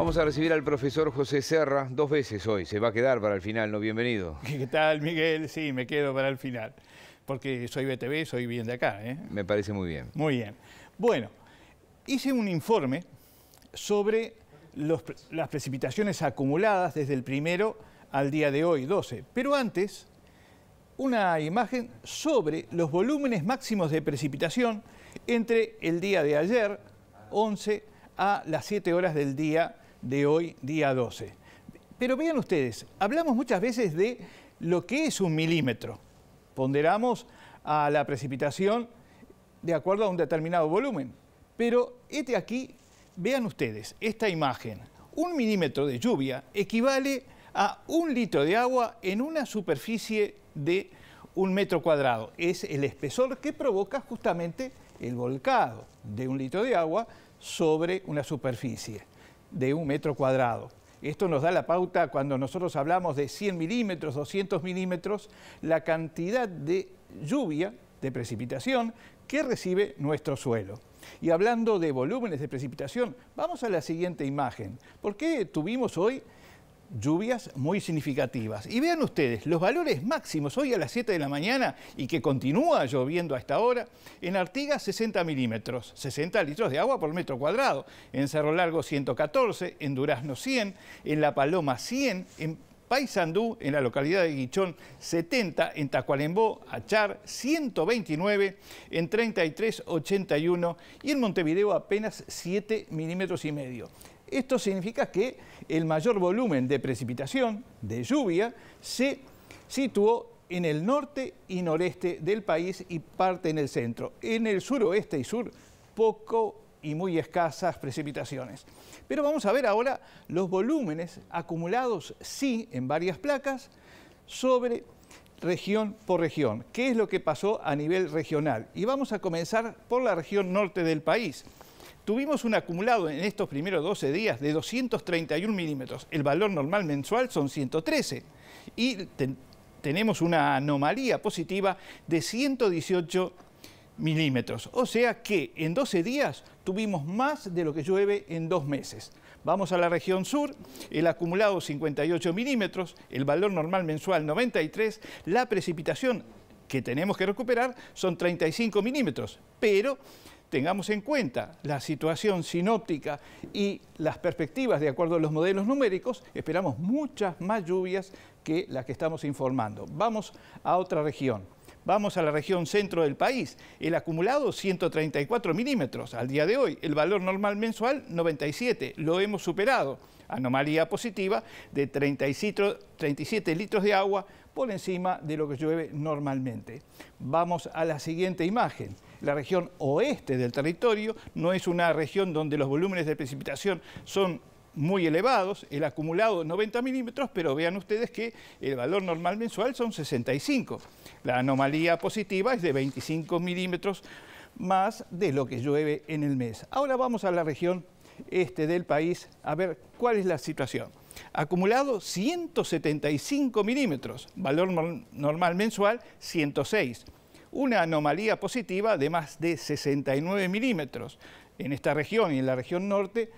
Vamos a recibir al profesor José Serra dos veces hoy. Se va a quedar para el final, ¿no? Bienvenido. ¿Qué tal, Miguel? Sí, me quedo para el final. Porque soy BTV, soy bien de acá. ¿eh? Me parece muy bien. Muy bien. Bueno, hice un informe sobre las precipitaciones acumuladas desde el primero al día de hoy, 12. Pero antes, una imagen sobre los volúmenes máximos de precipitación entre el día de ayer, 11, a las 7 horas del día de hoy, día 12. Pero vean ustedes, hablamos muchas veces de lo que es un milímetro. Ponderamos a la precipitación de acuerdo a un determinado volumen. Pero este aquí, vean ustedes, esta imagen. Un milímetro de lluvia equivale a un litro de agua en una superficie de un metro cuadrado. Es el espesor que provoca justamente el volcado de un litro de agua sobre una superficie de un metro cuadrado. Esto nos da la pauta cuando nosotros hablamos de 100 milímetros, 200 milímetros, la cantidad de lluvia, de precipitación, que recibe nuestro suelo. Y hablando de volúmenes de precipitación, vamos a la siguiente imagen. ¿Por qué tuvimos hoy lluvias muy significativas. Y vean ustedes, los valores máximos hoy a las 7 de la mañana y que continúa lloviendo hasta ahora, en Artigas 60 milímetros, 60 litros de agua por metro cuadrado, en Cerro Largo 114, en Durazno 100, en La Paloma 100, en Paysandú, en la localidad de Guichón 70, en tacualembó Achar 129, en 33, 81 y en Montevideo apenas 7 milímetros y medio. Esto significa que el mayor volumen de precipitación, de lluvia, se situó en el norte y noreste del país y parte en el centro. En el suroeste y sur, poco y muy escasas precipitaciones. Pero vamos a ver ahora los volúmenes acumulados, sí, en varias placas, sobre región por región. ¿Qué es lo que pasó a nivel regional? Y vamos a comenzar por la región norte del país tuvimos un acumulado en estos primeros 12 días de 231 milímetros. El valor normal mensual son 113. Y tenemos una anomalía positiva de 118 milímetros. O sea que en 12 días tuvimos más de lo que llueve en dos meses. Vamos a la región sur, el acumulado 58 milímetros, el valor normal mensual 93, la precipitación que tenemos que recuperar son 35 milímetros, pero tengamos en cuenta la situación sinóptica y las perspectivas de acuerdo a los modelos numéricos, esperamos muchas más lluvias que las que estamos informando. Vamos a otra región. Vamos a la región centro del país. El acumulado 134 milímetros al día de hoy. El valor normal mensual 97. Lo hemos superado. Anomalía positiva de 37, litros de agua por encima de lo que llueve normalmente. Vamos a la siguiente imagen la región oeste del territorio, no es una región donde los volúmenes de precipitación son muy elevados, el acumulado 90 milímetros, pero vean ustedes que el valor normal mensual son 65. La anomalía positiva es de 25 milímetros más de lo que llueve en el mes. Ahora vamos a la región este del país a ver cuál es la situación. Acumulado 175 milímetros, valor normal mensual 106. Una anomalía positiva de más de 69 milímetros. En esta región y en la región norte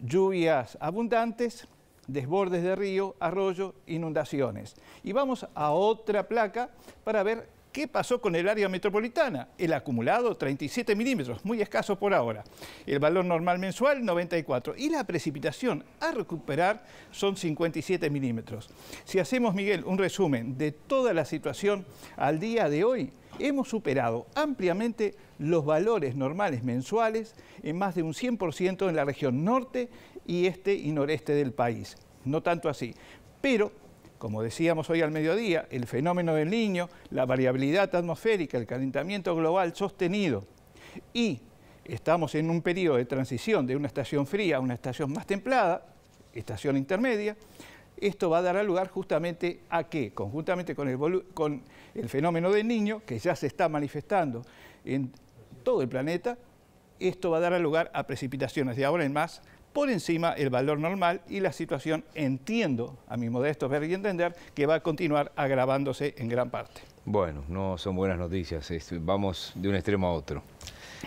lluvias abundantes, desbordes de río, arroyo, inundaciones. Y vamos a otra placa para ver qué pasó con el área metropolitana. El acumulado, 37 milímetros, muy escaso por ahora. El valor normal mensual, 94. Y la precipitación a recuperar son 57 milímetros. Si hacemos, Miguel, un resumen de toda la situación al día de hoy, hemos superado ampliamente los valores normales mensuales en más de un 100% en la región norte y este y noreste del país. No tanto así, pero como decíamos hoy al mediodía, el fenómeno del niño, la variabilidad atmosférica, el calentamiento global sostenido y estamos en un periodo de transición de una estación fría a una estación más templada, estación intermedia, esto va a dar lugar justamente a que, conjuntamente con el, con el fenómeno del niño, que ya se está manifestando en todo el planeta, esto va a dar lugar a precipitaciones de ahora en más por encima el valor normal y la situación, entiendo, a mi modesto ver y entender, que va a continuar agravándose en gran parte. Bueno, no son buenas noticias, vamos de un extremo a otro.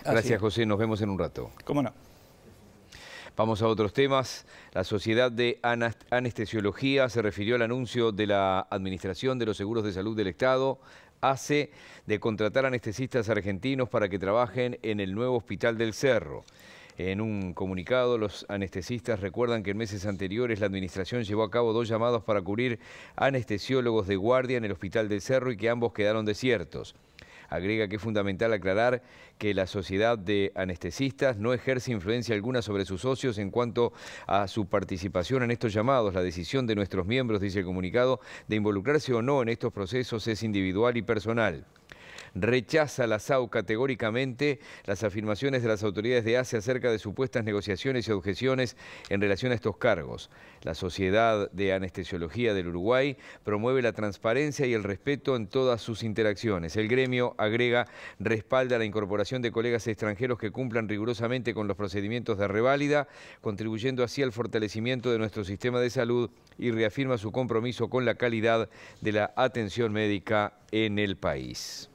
Gracias José, nos vemos en un rato. ¿Cómo no? Vamos a otros temas. La Sociedad de Anestesiología se refirió al anuncio de la Administración de los Seguros de Salud del Estado, hace de contratar anestesistas argentinos para que trabajen en el nuevo Hospital del Cerro. En un comunicado, los anestesistas recuerdan que en meses anteriores la administración llevó a cabo dos llamados para cubrir anestesiólogos de guardia en el Hospital del Cerro y que ambos quedaron desiertos. Agrega que es fundamental aclarar que la sociedad de anestesistas no ejerce influencia alguna sobre sus socios en cuanto a su participación en estos llamados. La decisión de nuestros miembros, dice el comunicado, de involucrarse o no en estos procesos es individual y personal rechaza la SAU categóricamente las afirmaciones de las autoridades de ASE acerca de supuestas negociaciones y objeciones en relación a estos cargos. La Sociedad de Anestesiología del Uruguay promueve la transparencia y el respeto en todas sus interacciones. El gremio, agrega, respalda la incorporación de colegas extranjeros que cumplan rigurosamente con los procedimientos de reválida, contribuyendo así al fortalecimiento de nuestro sistema de salud y reafirma su compromiso con la calidad de la atención médica en el país.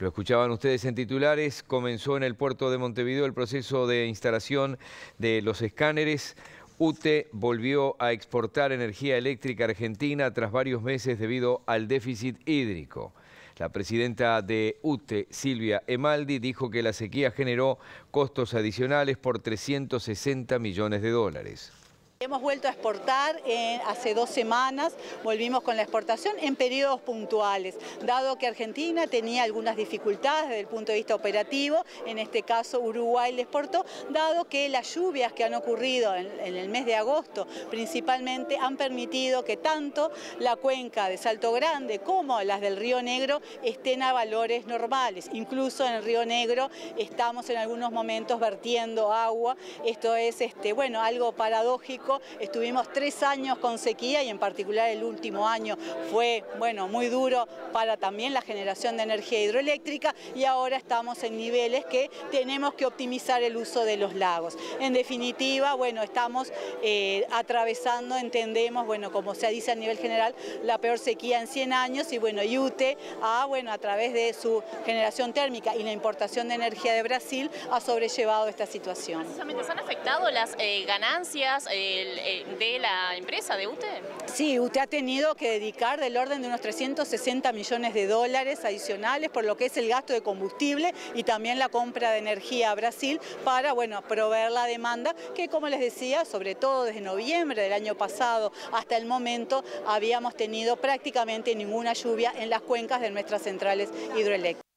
Lo escuchaban ustedes en titulares, comenzó en el puerto de Montevideo el proceso de instalación de los escáneres. UTE volvió a exportar energía eléctrica argentina tras varios meses debido al déficit hídrico. La presidenta de UTE, Silvia Emaldi, dijo que la sequía generó costos adicionales por 360 millones de dólares. Hemos vuelto a exportar eh, hace dos semanas, volvimos con la exportación en periodos puntuales, dado que Argentina tenía algunas dificultades desde el punto de vista operativo, en este caso Uruguay le exportó, dado que las lluvias que han ocurrido en, el mes de agosto principalmente han permitido que tanto la cuenca de Salto Grande como las del Río Negro estén a valores normales. Incluso en el Río Negro estamos en algunos momentos vertiendo agua, esto es este, bueno, algo paradójico Estuvimos tres años con sequía y en particular el último año fue bueno, muy duro para también la generación de energía hidroeléctrica y ahora estamos en niveles que tenemos que optimizar el uso de los lagos. En definitiva, bueno, estamos eh, atravesando, entendemos, bueno, como se dice a nivel general, la peor sequía en 100 años y bueno, IUTE a bueno, a través de su generación térmica y la importación de energía de Brasil ha sobrellevado esta situación. Precisamente, ¿se han afectado las eh, ganancias, eh, eh, de la empresa, de usted? Sí, usted ha tenido que dedicar del orden de unos 360 millones de dólares adicionales por lo que es el gasto de combustible y también la compra de energía a Brasil para, bueno, proveer la demanda que, como les decía, sobre todo desde noviembre del año pasado hasta el momento habíamos tenido prácticamente ninguna lluvia en las cuencas de nuestras centrales hidroeléctricas.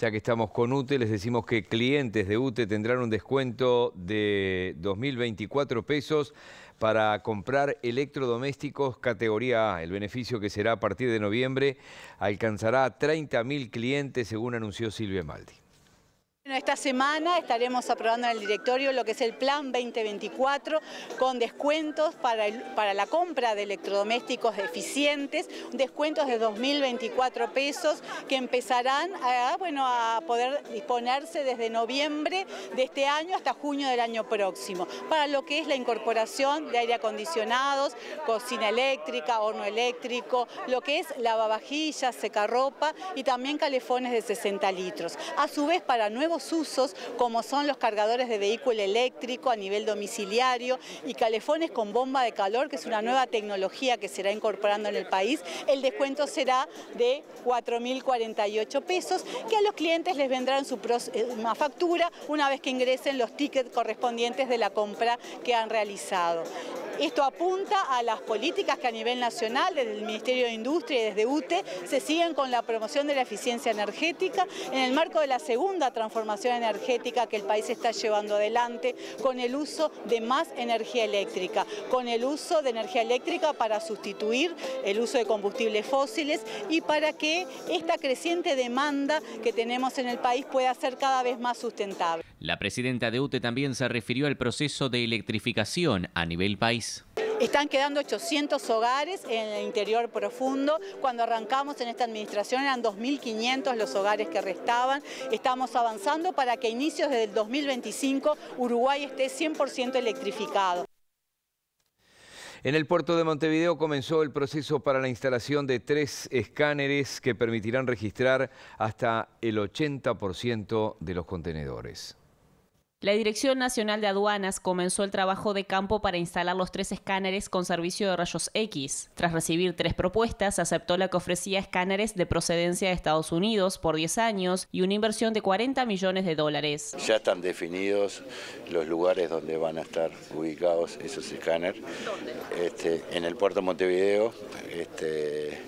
Ya que estamos con UTE, les decimos que clientes de UTE tendrán un descuento de 2.024 pesos para comprar electrodomésticos categoría A. El beneficio que será a partir de noviembre alcanzará a 30.000 clientes, según anunció Silvia Maldi. Esta semana estaremos aprobando en el directorio lo que es el Plan 2024 con descuentos para, para la compra de electrodomésticos eficientes, descuentos de 2.024 pesos que empezarán a, bueno, a poder disponerse desde noviembre de este año hasta junio del año próximo, para lo que es la incorporación de aire acondicionados, cocina eléctrica, horno eléctrico, lo que es lavavajillas, secarropa y también calefones de 60 litros. A su vez, para nuevos usos como son los cargadores de vehículo eléctrico a nivel domiciliario y calefones con bomba de calor, que es una nueva tecnología que será incorporando en el país. El descuento será de 4.048 pesos, que a los clientes les vendrán su próxima factura una vez que ingresen los tickets correspondientes de la compra que han realizado. Esto apunta a las políticas que a nivel nacional, desde el Ministerio de Industria y desde UTE, se siguen con la promoción de la eficiencia energética en el marco de la segunda transformación energética que el país está llevando adelante con el uso de más energía eléctrica, con el uso de energía eléctrica para sustituir el uso de combustibles fósiles y para que esta creciente demanda que tenemos en el país pueda ser cada vez más sustentable. La presidenta de UTE también se refirió al proceso de electrificación a nivel país están quedando 800 hogares en el interior profundo. Cuando arrancamos en esta administración eran 2.500 los hogares que restaban. Estamos avanzando para que a inicios del 2025 Uruguay esté 100% electrificado. En el puerto de Montevideo comenzó el proceso para la instalación de tres escáneres que permitirán registrar hasta el 80% de los contenedores. La Dirección Nacional de Aduanas comenzó el trabajo de campo para instalar los tres escáneres con servicio de rayos X. Tras recibir tres propuestas, aceptó la que ofrecía escáneres de procedencia de Estados Unidos por 10 años y una inversión de 40 millones de dólares. Ya están definidos los lugares donde van a estar ubicados esos escáneres. Este, en el puerto Montevideo, este,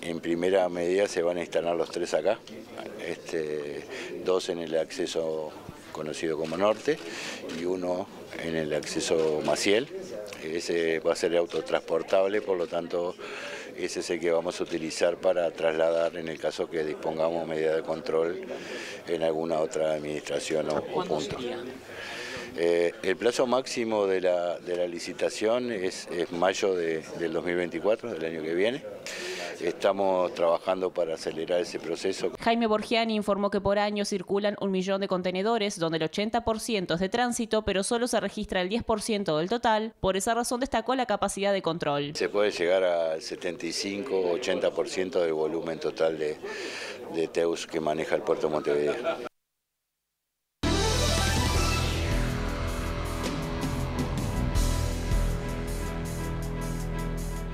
en primera medida se van a instalar los tres acá, este, dos en el acceso conocido como Norte, y uno en el acceso Maciel. Ese va a ser el autotransportable, por lo tanto ese es el que vamos a utilizar para trasladar en el caso que dispongamos medida de control en alguna otra administración o, punto. Eh, el plazo máximo de la, de la licitación es, mayo de, del 2024, del año que viene. Estamos trabajando para acelerar ese proceso. Jaime Borgiani informó que por año circulan un millón de contenedores, donde el 80% es de tránsito, pero solo se registra el 10% del total. Por esa razón destacó la capacidad de control. Se puede llegar al 75-80% del volumen total de, Teus que maneja el puerto Montevideo.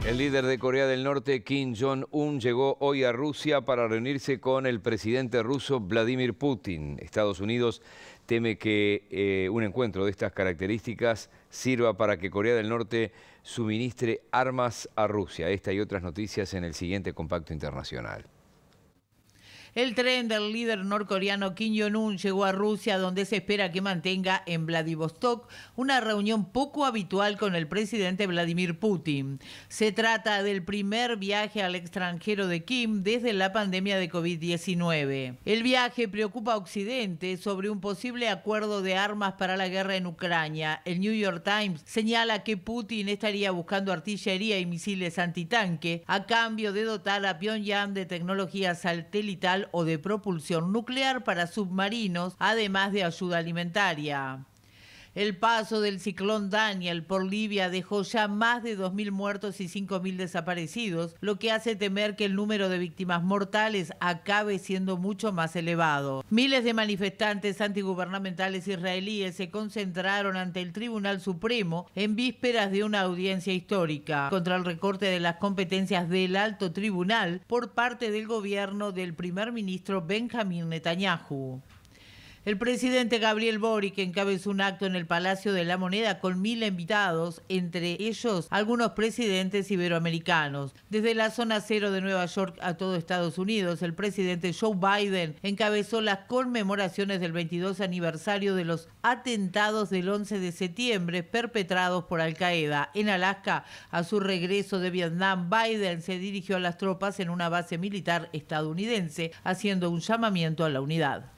El líder de Corea del Norte, Kim Jong-un, llegó hoy a Rusia para reunirse con el presidente ruso Vladimir Putin. Estados Unidos teme que eh, un encuentro de estas características sirva para que Corea del Norte suministre armas a Rusia. Esta y otras noticias en el siguiente Compacto Internacional. El tren del líder norcoreano Kim Jong-un llegó a Rusia, donde se espera que mantenga en Vladivostok una reunión poco habitual con el presidente Vladimir Putin. Se trata del primer viaje al extranjero de Kim desde la pandemia de COVID-19. El viaje preocupa a Occidente sobre un posible acuerdo de armas para la guerra en Ucrania. El New York Times señala que Putin estaría buscando artillería y misiles antitanque a cambio de dotar a Pyongyang de tecnología satelital o de propulsión nuclear para submarinos, además de ayuda alimentaria. El paso del ciclón Daniel por Libia dejó ya más de 2.000 muertos y 5.000 desaparecidos, lo que hace temer que el número de víctimas mortales acabe siendo mucho más elevado. Miles de manifestantes antigubernamentales israelíes se concentraron ante el Tribunal Supremo en vísperas de una audiencia histórica contra el recorte de las competencias del alto tribunal por parte del gobierno del primer ministro Benjamín Netanyahu. El presidente Gabriel Boric encabezó un acto en el Palacio de la Moneda con mil invitados, entre ellos algunos presidentes iberoamericanos. Desde la zona cero de Nueva York a todo Estados Unidos, el presidente Joe Biden encabezó las conmemoraciones del 22 aniversario de los atentados del 11 de septiembre perpetrados por Al Qaeda en Alaska. A su regreso de Vietnam, Biden se dirigió a las tropas en una base militar estadounidense, haciendo un llamamiento a la unidad.